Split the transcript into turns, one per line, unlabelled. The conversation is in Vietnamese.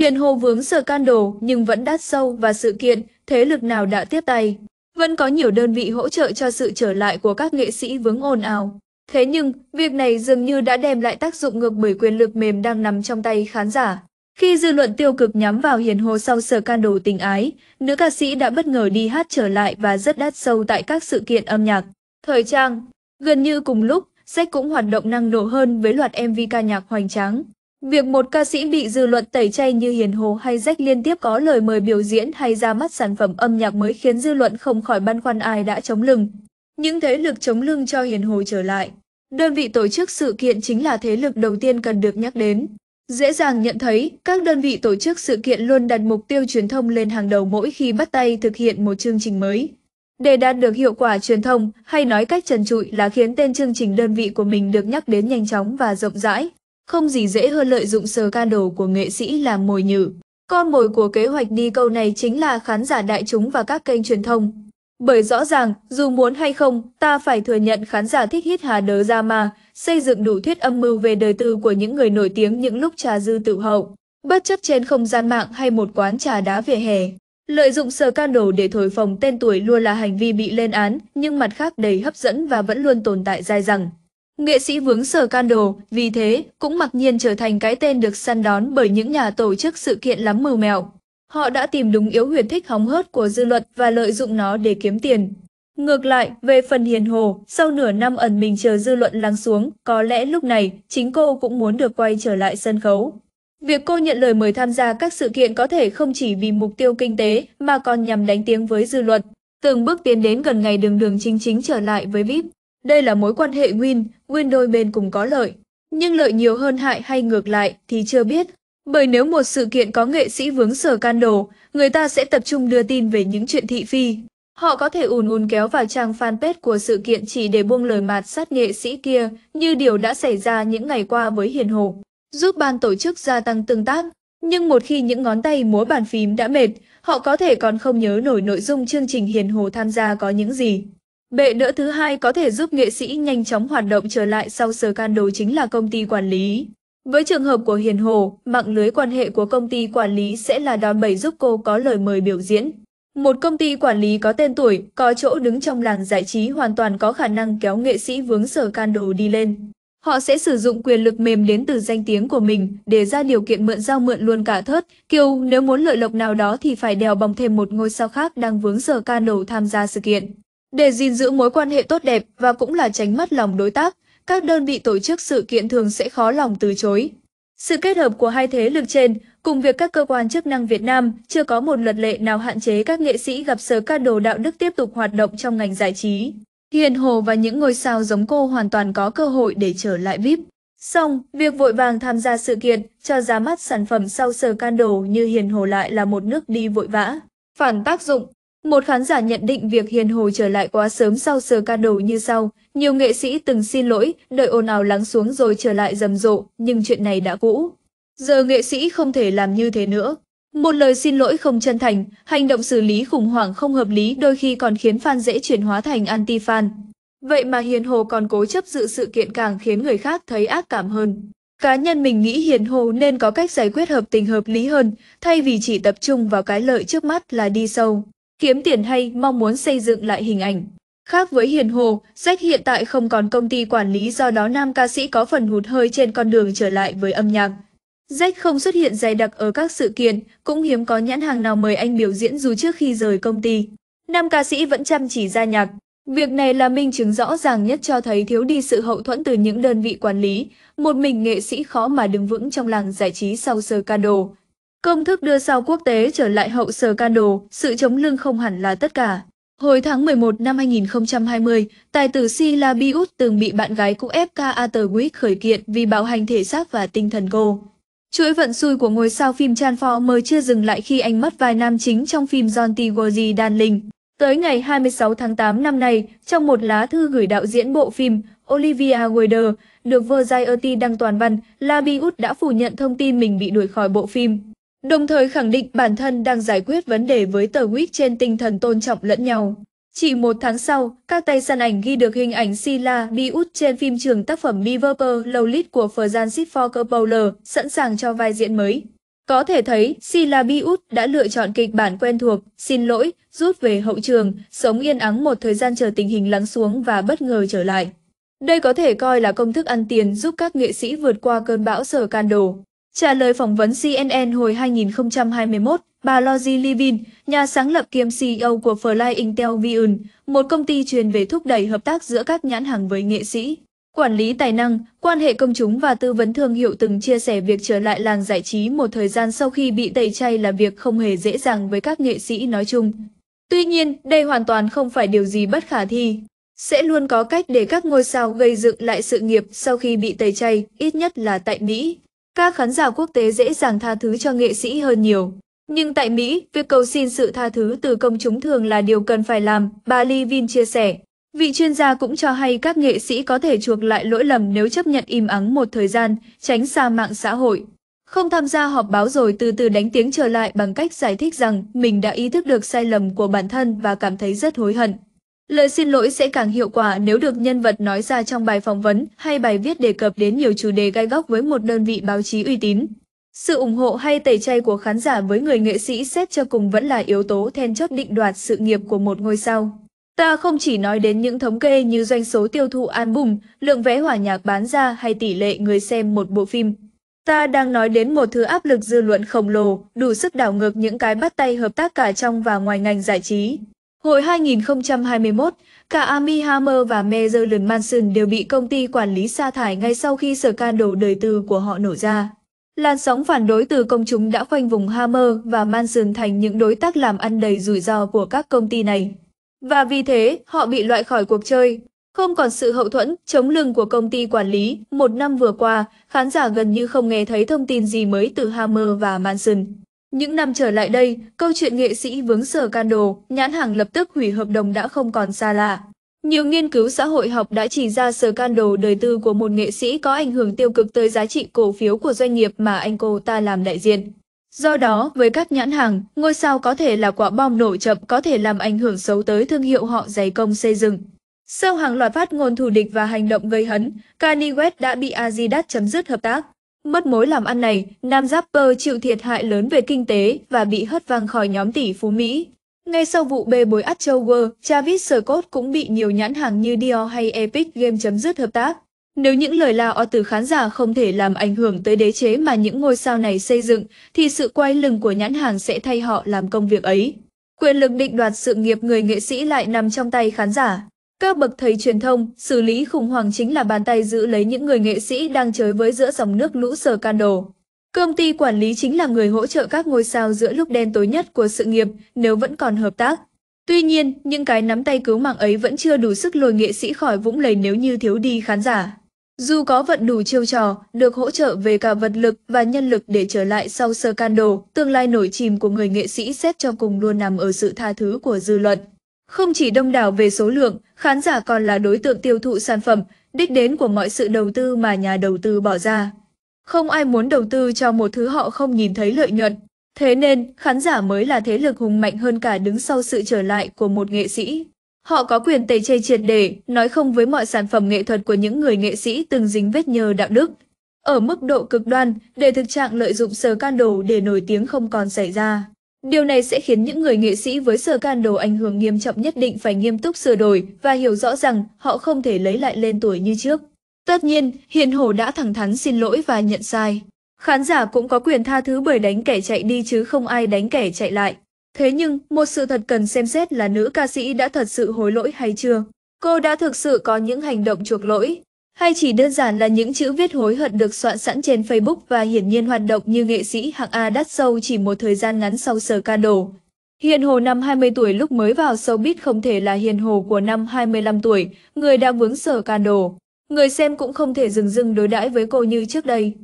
Hiền Hồ vướng can đồ nhưng vẫn đắt sâu và sự kiện, thế lực nào đã tiếp tay. Vẫn có nhiều đơn vị hỗ trợ cho sự trở lại của các nghệ sĩ vướng ồn ào. Thế nhưng, việc này dường như đã đem lại tác dụng ngược bởi quyền lực mềm đang nằm trong tay khán giả. Khi dư luận tiêu cực nhắm vào Hiền Hồ sau can đồ tình ái, nữ ca sĩ đã bất ngờ đi hát trở lại và rất đắt sâu tại các sự kiện âm nhạc, thời trang. Gần như cùng lúc, Sách cũng hoạt động năng nổ hơn với loạt MV ca nhạc hoành tráng. Việc một ca sĩ bị dư luận tẩy chay như Hiền Hồ hay Rách liên tiếp có lời mời biểu diễn hay ra mắt sản phẩm âm nhạc mới khiến dư luận không khỏi băn khoăn ai đã chống lưng. Những thế lực chống lưng cho Hiền Hồ trở lại. Đơn vị tổ chức sự kiện chính là thế lực đầu tiên cần được nhắc đến. Dễ dàng nhận thấy, các đơn vị tổ chức sự kiện luôn đặt mục tiêu truyền thông lên hàng đầu mỗi khi bắt tay thực hiện một chương trình mới. Để đạt được hiệu quả truyền thông, hay nói cách trần trụi là khiến tên chương trình đơn vị của mình được nhắc đến nhanh chóng và rộng rãi. Không gì dễ hơn lợi dụng scandal của nghệ sĩ làm mồi nhử. Con mồi của kế hoạch đi câu này chính là khán giả đại chúng và các kênh truyền thông. Bởi rõ ràng, dù muốn hay không, ta phải thừa nhận khán giả thích hít hà đớ ra mà, xây dựng đủ thuyết âm mưu về đời tư của những người nổi tiếng những lúc trà dư tự hậu, bất chấp trên không gian mạng hay một quán trà đá vỉa hè. Lợi dụng sờ can đồ để thổi phồng tên tuổi luôn là hành vi bị lên án, nhưng mặt khác đầy hấp dẫn và vẫn luôn tồn tại dai dẳng. Nghệ sĩ vướng sở scandal vì thế cũng mặc nhiên trở thành cái tên được săn đón bởi những nhà tổ chức sự kiện lắm mưu mèo. Họ đã tìm đúng yếu huyệt thích hóng hớt của dư luận và lợi dụng nó để kiếm tiền. Ngược lại, về phần hiền hồ, sau nửa năm ẩn mình chờ dư luận lắng xuống, có lẽ lúc này, chính cô cũng muốn được quay trở lại sân khấu. Việc cô nhận lời mời tham gia các sự kiện có thể không chỉ vì mục tiêu kinh tế, mà còn nhằm đánh tiếng với dư luận. Từng bước tiến đến gần ngày đường đường chính chính trở lại với VIP. Đây là mối quan hệ win, win đôi bên cùng có lợi. Nhưng lợi nhiều hơn hại hay ngược lại thì chưa biết. Bởi nếu một sự kiện có nghệ sĩ vướng sở can đồ, người ta sẽ tập trung đưa tin về những chuyện thị phi. Họ có thể ùn ùn kéo vào trang fanpage của sự kiện chỉ để buông lời mạt sát nghệ sĩ kia như điều đã xảy ra những ngày qua với Hiền Hồ, giúp ban tổ chức gia tăng tương tác. Nhưng một khi những ngón tay múa bàn phím đã mệt, họ có thể còn không nhớ nổi nội dung chương trình Hiền Hồ tham gia có những gì. Bệ đỡ thứ hai có thể giúp nghệ sĩ nhanh chóng hoạt động trở lại sau can đồ chính là công ty quản lý. Với trường hợp của Hiền Hồ, mạng lưới quan hệ của công ty quản lý sẽ là đòn bẩy giúp cô có lời mời biểu diễn. Một công ty quản lý có tên tuổi, có chỗ đứng trong làng giải trí hoàn toàn có khả năng kéo nghệ sĩ vướng sở can đồ đi lên. Họ sẽ sử dụng quyền lực mềm đến từ danh tiếng của mình để ra điều kiện mượn giao mượn luôn cả thớt. Kiều nếu muốn lợi lộc nào đó thì phải đèo bòng thêm một ngôi sao khác đang vướng sở can đồ tham gia sự kiện. Để gìn giữ mối quan hệ tốt đẹp và cũng là tránh mất lòng đối tác, các đơn vị tổ chức sự kiện thường sẽ khó lòng từ chối. Sự kết hợp của hai thế lực trên, cùng việc các cơ quan chức năng Việt Nam chưa có một luật lệ nào hạn chế các nghệ sĩ gặp sờ can đồ đạo đức tiếp tục hoạt động trong ngành giải trí. Hiền Hồ và những ngôi sao giống cô hoàn toàn có cơ hội để trở lại VIP. Song, việc vội vàng tham gia sự kiện cho ra mắt sản phẩm sau sờ can đồ như Hiền Hồ lại là một nước đi vội vã. Phản tác dụng một khán giả nhận định việc Hiền Hồ trở lại quá sớm sau sờ ca đồ như sau. Nhiều nghệ sĩ từng xin lỗi, đợi ồn ào lắng xuống rồi trở lại rầm rộ, nhưng chuyện này đã cũ. Giờ nghệ sĩ không thể làm như thế nữa. Một lời xin lỗi không chân thành, hành động xử lý khủng hoảng không hợp lý đôi khi còn khiến fan dễ chuyển hóa thành anti-fan. Vậy mà Hiền Hồ còn cố chấp dự sự kiện càng khiến người khác thấy ác cảm hơn. Cá nhân mình nghĩ Hiền Hồ nên có cách giải quyết hợp tình hợp lý hơn, thay vì chỉ tập trung vào cái lợi trước mắt là đi sâu kiếm tiền hay mong muốn xây dựng lại hình ảnh. Khác với Hiền Hồ, Jack hiện tại không còn công ty quản lý do đó nam ca sĩ có phần hụt hơi trên con đường trở lại với âm nhạc. Jack không xuất hiện dày đặc ở các sự kiện, cũng hiếm có nhãn hàng nào mời anh biểu diễn dù trước khi rời công ty. Nam ca sĩ vẫn chăm chỉ ra nhạc. Việc này là minh chứng rõ ràng nhất cho thấy thiếu đi sự hậu thuẫn từ những đơn vị quản lý, một mình nghệ sĩ khó mà đứng vững trong làng giải trí sau sơ ca đồ. Công thức đưa sao quốc tế trở lại hậu sở candle, sự chống lưng không hẳn là tất cả. Hồi tháng 11 năm 2020, tài tử Sila Biut từng bị bạn gái cũ FK Atterwick khởi kiện vì bạo hành thể xác và tinh thần cô. Chuỗi vận xui của ngôi sao phim Transformer chưa dừng lại khi anh mất vai nam chính trong phim John T. Gorzy Danling. Tới ngày 26 tháng 8 năm nay, trong một lá thư gửi đạo diễn bộ phim Olivia Wilde, được Variety đăng toàn văn, Labiut đã phủ nhận thông tin mình bị đuổi khỏi bộ phim đồng thời khẳng định bản thân đang giải quyết vấn đề với tờ WIC trên tinh thần tôn trọng lẫn nhau. Chỉ một tháng sau, các tay săn ảnh ghi được hình ảnh Sila đi út trên phim trường tác phẩm Liverpool Lowlit của Francis Ford Coppola sẵn sàng cho vai diễn mới. Có thể thấy, Sila Biut đã lựa chọn kịch bản quen thuộc, xin lỗi, rút về hậu trường, sống yên ắng một thời gian chờ tình hình lắng xuống và bất ngờ trở lại. Đây có thể coi là công thức ăn tiền giúp các nghệ sĩ vượt qua cơn bão sở can đồ. Trả lời phỏng vấn CNN hồi 2021, bà Lottie Levin, nhà sáng lập kiêm CEO của Fly Intel Vision, một công ty chuyên về thúc đẩy hợp tác giữa các nhãn hàng với nghệ sĩ, quản lý tài năng, quan hệ công chúng và tư vấn thương hiệu từng chia sẻ việc trở lại làng giải trí một thời gian sau khi bị tẩy chay là việc không hề dễ dàng với các nghệ sĩ nói chung. Tuy nhiên, đây hoàn toàn không phải điều gì bất khả thi. Sẽ luôn có cách để các ngôi sao gây dựng lại sự nghiệp sau khi bị tẩy chay, ít nhất là tại Mỹ. Các khán giả quốc tế dễ dàng tha thứ cho nghệ sĩ hơn nhiều. Nhưng tại Mỹ, việc cầu xin sự tha thứ từ công chúng thường là điều cần phải làm, bà Levin chia sẻ. Vị chuyên gia cũng cho hay các nghệ sĩ có thể chuộc lại lỗi lầm nếu chấp nhận im ắng một thời gian, tránh xa mạng xã hội. Không tham gia họp báo rồi từ từ đánh tiếng trở lại bằng cách giải thích rằng mình đã ý thức được sai lầm của bản thân và cảm thấy rất hối hận. Lời xin lỗi sẽ càng hiệu quả nếu được nhân vật nói ra trong bài phỏng vấn hay bài viết đề cập đến nhiều chủ đề gai góc với một đơn vị báo chí uy tín. Sự ủng hộ hay tẩy chay của khán giả với người nghệ sĩ xét cho cùng vẫn là yếu tố then chốt định đoạt sự nghiệp của một ngôi sao. Ta không chỉ nói đến những thống kê như doanh số tiêu thụ album, lượng vé hòa nhạc bán ra hay tỷ lệ người xem một bộ phim. Ta đang nói đến một thứ áp lực dư luận khổng lồ, đủ sức đảo ngược những cái bắt tay hợp tác cả trong và ngoài ngành giải trí. Hồi 2021, cả Amy Hammer và Mason Manson đều bị công ty quản lý sa thải ngay sau khi can scandal đời tư của họ nổ ra. Làn sóng phản đối từ công chúng đã khoanh vùng Hammer và Manson thành những đối tác làm ăn đầy rủi ro của các công ty này. Và vì thế, họ bị loại khỏi cuộc chơi. Không còn sự hậu thuẫn, chống lưng của công ty quản lý, một năm vừa qua, khán giả gần như không nghe thấy thông tin gì mới từ Hammer và Manson. Những năm trở lại đây, câu chuyện nghệ sĩ vướng sở scandal, nhãn hàng lập tức hủy hợp đồng đã không còn xa lạ. Nhiều nghiên cứu xã hội học đã chỉ ra sờ scandal đời tư của một nghệ sĩ có ảnh hưởng tiêu cực tới giá trị cổ phiếu của doanh nghiệp mà anh cô ta làm đại diện. Do đó, với các nhãn hàng, ngôi sao có thể là quả bom nổ chậm có thể làm ảnh hưởng xấu tới thương hiệu họ dày công xây dựng. Sau hàng loạt phát ngôn thù địch và hành động gây hấn, Kanye West đã bị Adidas chấm dứt hợp tác. Mất mối làm ăn này, nam rapper chịu thiệt hại lớn về kinh tế và bị hất văng khỏi nhóm tỷ phú Mỹ. Ngay sau vụ bê bối ắt Travis Scott cũng bị nhiều nhãn hàng như Dior hay Epic Game chấm dứt hợp tác. Nếu những lời la o từ khán giả không thể làm ảnh hưởng tới đế chế mà những ngôi sao này xây dựng, thì sự quay lưng của nhãn hàng sẽ thay họ làm công việc ấy. Quyền lực định đoạt sự nghiệp người nghệ sĩ lại nằm trong tay khán giả. Các bậc thầy truyền thông, xử lý khủng hoảng chính là bàn tay giữ lấy những người nghệ sĩ đang chơi với giữa dòng nước lũ sờ can đồ. Công ty quản lý chính là người hỗ trợ các ngôi sao giữa lúc đen tối nhất của sự nghiệp nếu vẫn còn hợp tác. Tuy nhiên, những cái nắm tay cứu mạng ấy vẫn chưa đủ sức lôi nghệ sĩ khỏi vũng lầy nếu như thiếu đi khán giả. Dù có vận đủ chiêu trò, được hỗ trợ về cả vật lực và nhân lực để trở lại sau sơ can đồ tương lai nổi chìm của người nghệ sĩ xét cho cùng luôn nằm ở sự tha thứ của dư luận. Không chỉ đông đảo về số lượng, khán giả còn là đối tượng tiêu thụ sản phẩm, đích đến của mọi sự đầu tư mà nhà đầu tư bỏ ra. Không ai muốn đầu tư cho một thứ họ không nhìn thấy lợi nhuận. Thế nên, khán giả mới là thế lực hùng mạnh hơn cả đứng sau sự trở lại của một nghệ sĩ. Họ có quyền tẩy chay triệt để, nói không với mọi sản phẩm nghệ thuật của những người nghệ sĩ từng dính vết nhơ đạo đức. Ở mức độ cực đoan, để thực trạng lợi dụng sờ can đồ để nổi tiếng không còn xảy ra. Điều này sẽ khiến những người nghệ sĩ với sơ can đồ ảnh hưởng nghiêm trọng nhất định phải nghiêm túc sửa đổi và hiểu rõ rằng họ không thể lấy lại lên tuổi như trước. Tất nhiên, Hiền Hổ đã thẳng thắn xin lỗi và nhận sai. Khán giả cũng có quyền tha thứ bởi đánh kẻ chạy đi chứ không ai đánh kẻ chạy lại. Thế nhưng, một sự thật cần xem xét là nữ ca sĩ đã thật sự hối lỗi hay chưa. Cô đã thực sự có những hành động chuộc lỗi, hay chỉ đơn giản là những chữ viết hối hận được soạn sẵn trên Facebook và hiển nhiên hoạt động như nghệ sĩ hạng A đắt sâu chỉ một thời gian ngắn sau sờ ca đổ. Hiền Hồ năm 20 tuổi lúc mới vào showbiz không thể là Hiền Hồ của năm 25 tuổi, người đang vướng sờ ca đổ. Người xem cũng không thể dừng dưng đối đãi với cô như trước đây.